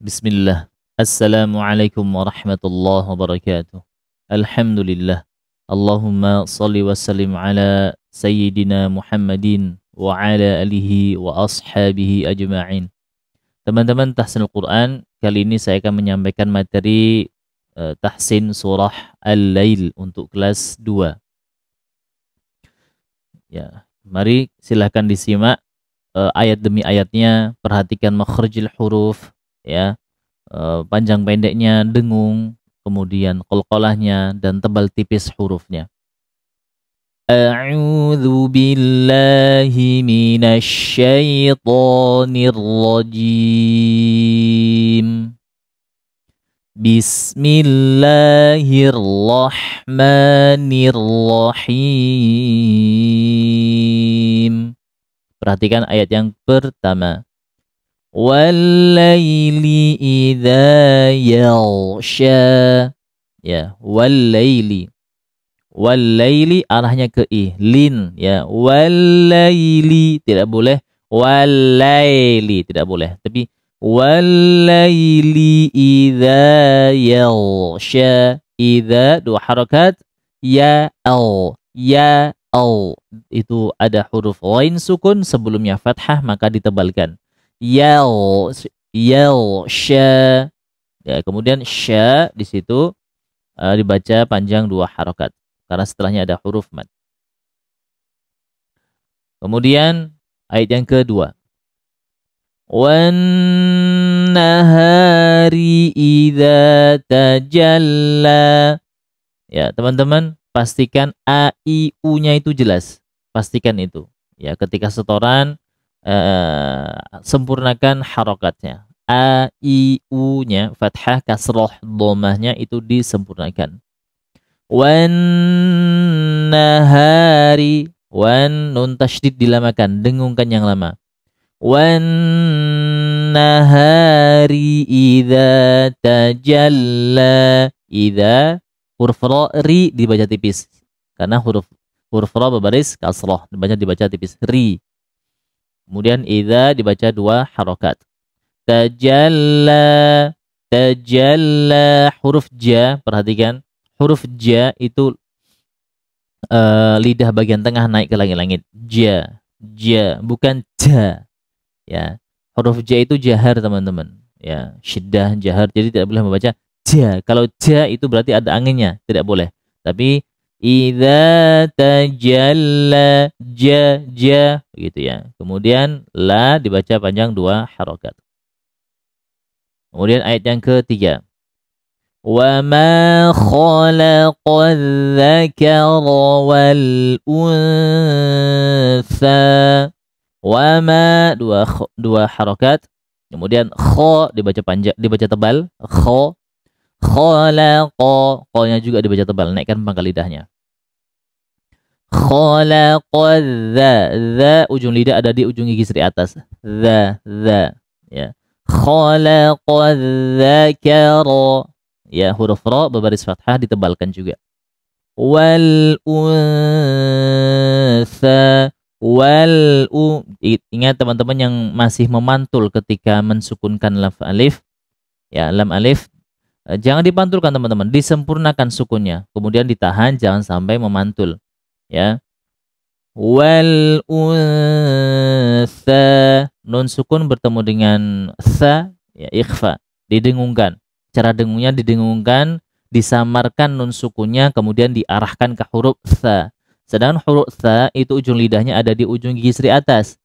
بسم الله السلام عليكم ورحمة الله وبركاته الحمد لله اللهم صل وسلم على سيدنا محمد وعلى اله آله وأصحابه Teman-teman Tahsin Al-Quran, kali ini saya akan menyampaikan materi uh, Tahsin Surah Al-Lail untuk kelas 2. Ya, mari silahkan disimak uh, ayat demi ayatnya, perhatikan makhrajil huruf, ya, uh, panjang pendeknya, dengung, kemudian kolkolahnya dan tebal tipis hurufnya. A'udzu billahi minasy syaithanir rajim Bismillahirrahmanirrahim. Perhatikan ayat yang pertama. Wallaili idza yalsha. Ya, wallaili. Wallaili arahnya ke i, lin ya. Wallaili tidak boleh. Wallaili tidak boleh. Tapi Walaili idha yalsha Idha dua harakat Ya al Ya al Itu ada huruf lain sukun Sebelumnya fathah maka ditebalkan Yal Yalsha Ya, kemudian sya di situ uh, dibaca panjang dua harokat karena setelahnya ada huruf mat. Kemudian ayat yang kedua. وَالنَّهَارِ إِذَا تَجَلَّى Ya, teman-teman, pastikan A, I, U-nya itu jelas. Pastikan itu. Ya, ketika setoran, eh, sempurnakan harokatnya. A, I, U-nya, fathah, kasroh, domahnya itu disempurnakan. wanahari wan nun tasydid dilamakan, dengungkan yang lama. وَالنَّهَارِ إِذَا تجلى إِذَا huruf ro ri dibaca tipis karena huruf huruf ro berbaris kasroh dibaca dibaca tipis ri kemudian ida dibaca dua harokat tajalla tajalla huruf ja perhatikan huruf ja itu uh, lidah bagian tengah naik ke langit-langit ja ja bukan ja ya huruf j itu jahar teman-teman ya syiddah jahar jadi tidak boleh membaca ja kalau ja itu berarti ada anginnya tidak boleh tapi idza tajalla ja ja gitu ya kemudian la dibaca panjang dua harokat kemudian ayat yang ketiga وما خلق wal والأنثى wama dua dua harokat kemudian kho dibaca panjang dibaca tebal kho ko nya juga dibaca tebal naikkan pangkal lidahnya ko the the ujung lidah ada di ujung gigi seri atas the the ya ko the karo ya huruf ro berbaris fathah ditebalkan juga wal unsa wal u ingat teman-teman yang masih memantul ketika mensukunkan laf alif ya lam alif eh, jangan dipantulkan teman-teman disempurnakan sukunnya kemudian ditahan jangan sampai memantul ya wal unsa nun sukun bertemu dengan sa ya ikhfa didengungkan cara dengungnya didengungkan disamarkan nun sukunnya kemudian diarahkan ke huruf sa Sedangkan huruf sa itu ujung lidahnya ada di ujung gigi seri atas.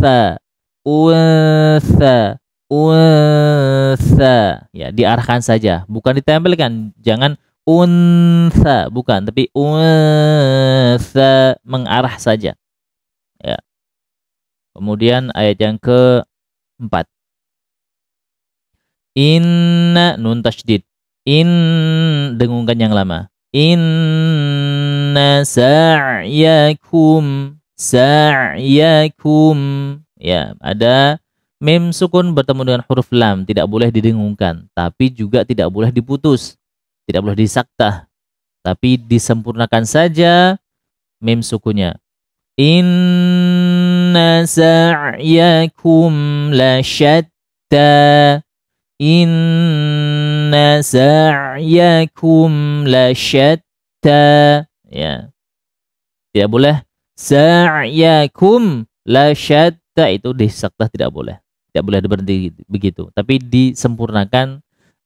sa untha, untha. Ya, diarahkan saja, bukan ditempelkan. Jangan unsa bukan, tapi unsa mengarah saja. Ya. Kemudian ayat yang keempat 4 Inna nun tasydid. In dengungkan yang lama. In Inna sa'yakum sa'yakum ya ada mim sukun bertemu dengan huruf lam tidak boleh didengungkan tapi juga tidak boleh diputus tidak boleh disakta tapi disempurnakan saja mim sukunnya inna sa'yakum lasyatta inna sa'yakum lasyatta Ya. Tidak boleh sa'yakum la syatta itu disakta tidak boleh. Tidak boleh berhenti begitu, tapi disempurnakan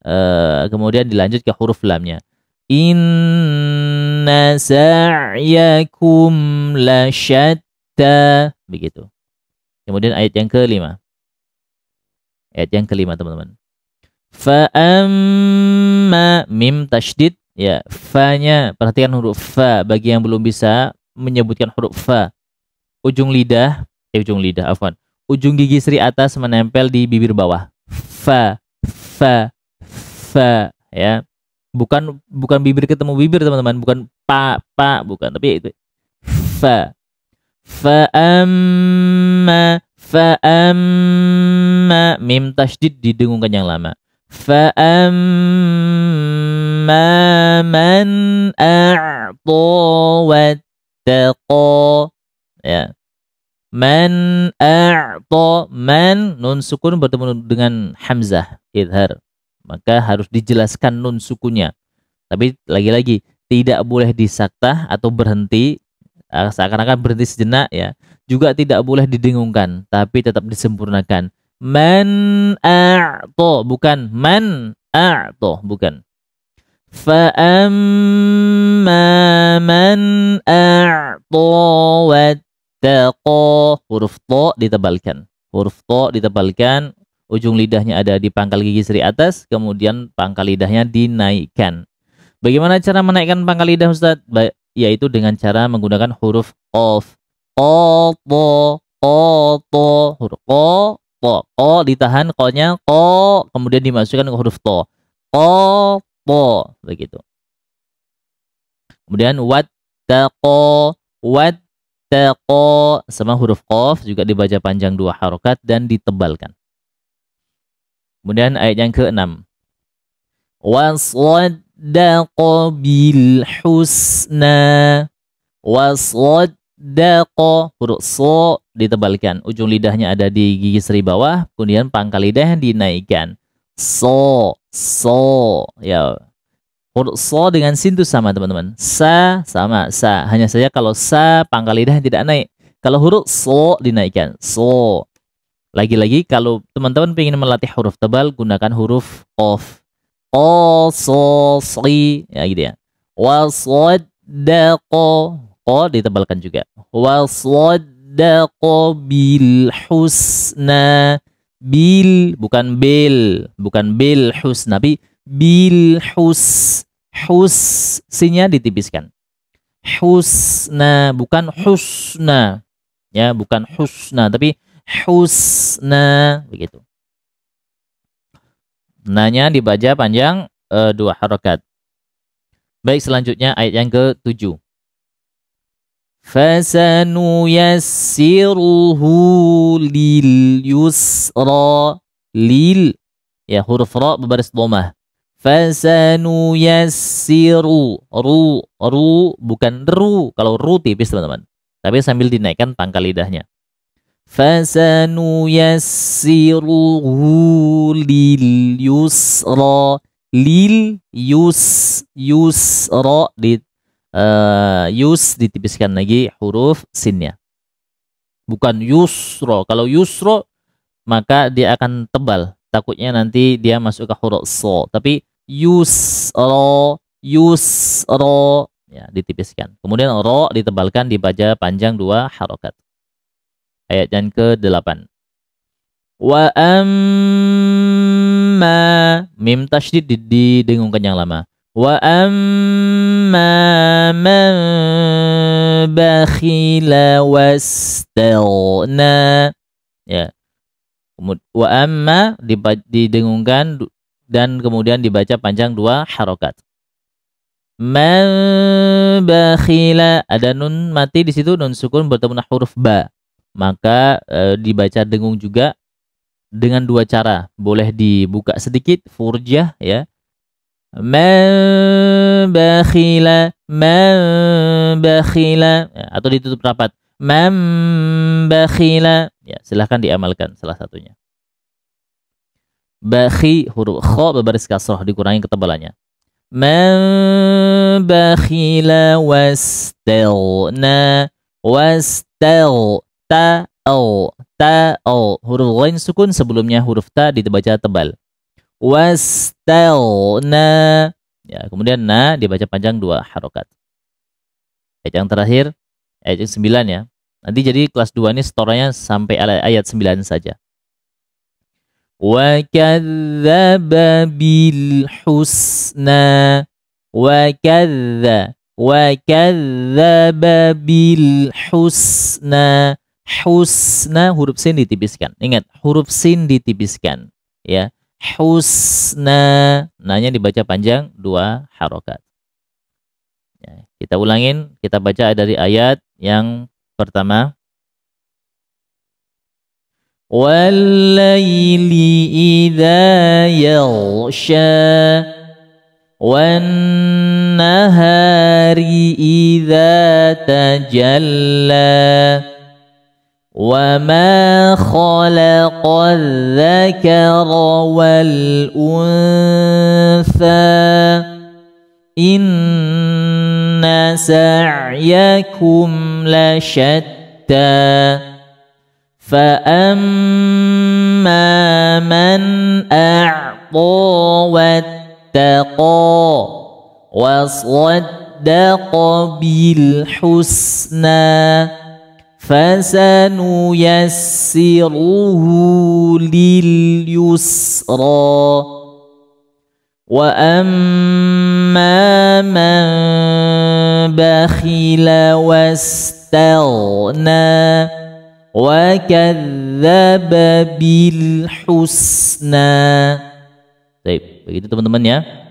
uh, kemudian dilanjut ke huruf lamnya. Inna sa'yakum la syatta begitu. Kemudian ayat yang kelima. Ayat yang kelima teman-teman. Fa'amma mim tashdid Ya, fa-nya perhatikan huruf fa bagi yang belum bisa menyebutkan huruf fa. Ujung lidah, eh ujung lidah afwan. Ujung gigi seri atas menempel di bibir bawah. Fa, fa, fa ya. Bukan bukan bibir ketemu bibir teman-teman, bukan pa pa bukan, tapi itu fa. Fa amma fa amma mim tasydid didengungkan yang lama. Fa amma أما من أعطى واتقى ya man a'ta man nun sukun bertemu dengan hamzah idhar maka harus dijelaskan nun sukunya tapi lagi-lagi tidak boleh disaktah atau berhenti ah, seakan-akan berhenti sejenak ya juga tidak boleh didengungkan tapi tetap disempurnakan man a'to bukan man a'to bukan فأما من أعطى واتقى huruf to ditebalkan huruf to ditebalkan ujung lidahnya ada di pangkal gigi seri atas kemudian pangkal lidahnya dinaikkan bagaimana cara menaikkan pangkal lidah Ustaz ba yaitu dengan cara menggunakan huruf of o to o to huruf o to o ditahan ko nya ko kemudian dimasukkan ke huruf to o po begitu. Kemudian wattaqo wattaqo sama huruf qaf juga dibaca panjang dua harokat dan ditebalkan. Kemudian ayat yang keenam. Wasadaqa bil husna. wasaddaqo huruf so ditebalkan. Ujung lidahnya ada di gigi seri bawah, kemudian pangkal lidah dinaikkan so so ya huruf so dengan sin itu sama teman-teman sa sama sa hanya saja kalau sa pangkal lidah tidak naik kalau huruf so dinaikkan so lagi-lagi kalau teman-teman ingin melatih huruf tebal gunakan huruf of o so sri, ya gitu ya wasodako o ditebalkan juga wasodako bil husna bil bukan bil bukan bil hus tapi bil hus hus sinya ditipiskan husna bukan husna ya bukan husna tapi husna begitu nanya dibaca panjang e, dua harokat baik selanjutnya ayat yang ke tujuh fasanuyassiruhu lil yusra lil ya huruf ra berbaris domah fasanuyassiru ru ru bukan ru kalau ru tipis teman-teman tapi sambil dinaikkan pangkal lidahnya fasanuyassiruhu lil yusra lil yus yusra di uh, yus ditipiskan lagi huruf sinnya. Bukan yusro. Kalau yusro maka dia akan tebal. Takutnya nanti dia masuk ke huruf so. Tapi yusro, yusro ya ditipiskan. Kemudian ro ditebalkan dibaca panjang dua harokat. Ayat yang ke-8. Wa amma mim tasydid didengungkan yang lama. وأما من بخل واستغنى ya wa amma ya. didengungkan dan kemudian dibaca panjang dua harokat man bakhila ada nun mati di situ nun sukun bertemu dengan huruf ba maka e, dibaca dengung juga dengan dua cara boleh dibuka sedikit furjah ya man bakhila man bakhila ya, atau ditutup rapat man bakhila ya silahkan diamalkan salah satunya bakhi huruf kho berbaris kasroh dikurangi ketebalannya man bakhila wastelna wastel ta o ta o huruf lain sukun sebelumnya huruf ta dibaca tebal wastelna Ya, kemudian na dibaca panjang dua harokat. Ayat eh, yang terakhir, ayat yang sembilan ya. Nanti jadi kelas dua ini setoranya sampai ayat sembilan saja. wakadzaba kadzdzaba bil husna husna huruf sin ditipiskan. Ingat, huruf sin ditipiskan ya husna. Nanya dibaca panjang dua harokat. Ya, kita ulangin, kita baca dari ayat yang pertama. Walaili إِذَا يَغْشَى وَالنَّهَارِ إِذَا تَجَلَّى وما خلق الذكر والأنثى إن سعيكم لشتى فأما من أعطى واتقى وصدق بالحسنى فسنيسره لليسرى واما من بخل واستغنى وكذب بالحسنى طيب begitu teman-teman ya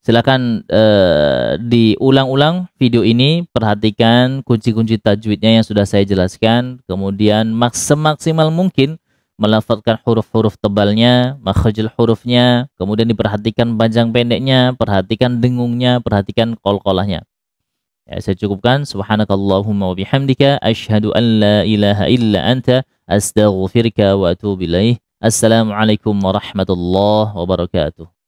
Silakan uh, diulang-ulang video ini, perhatikan kunci-kunci tajwidnya yang sudah saya jelaskan, kemudian maksimal semaksimal mungkin melafatkan huruf-huruf tebalnya, makhrajul hurufnya, kemudian diperhatikan panjang pendeknya, perhatikan dengungnya, perhatikan kol-kolahnya. Ya, saya cukupkan subhanakallahumma wa bihamdika asyhadu an la ilaha illa anta astaghfirka wa atubu ilaih. Assalamualaikum warahmatullahi wabarakatuh.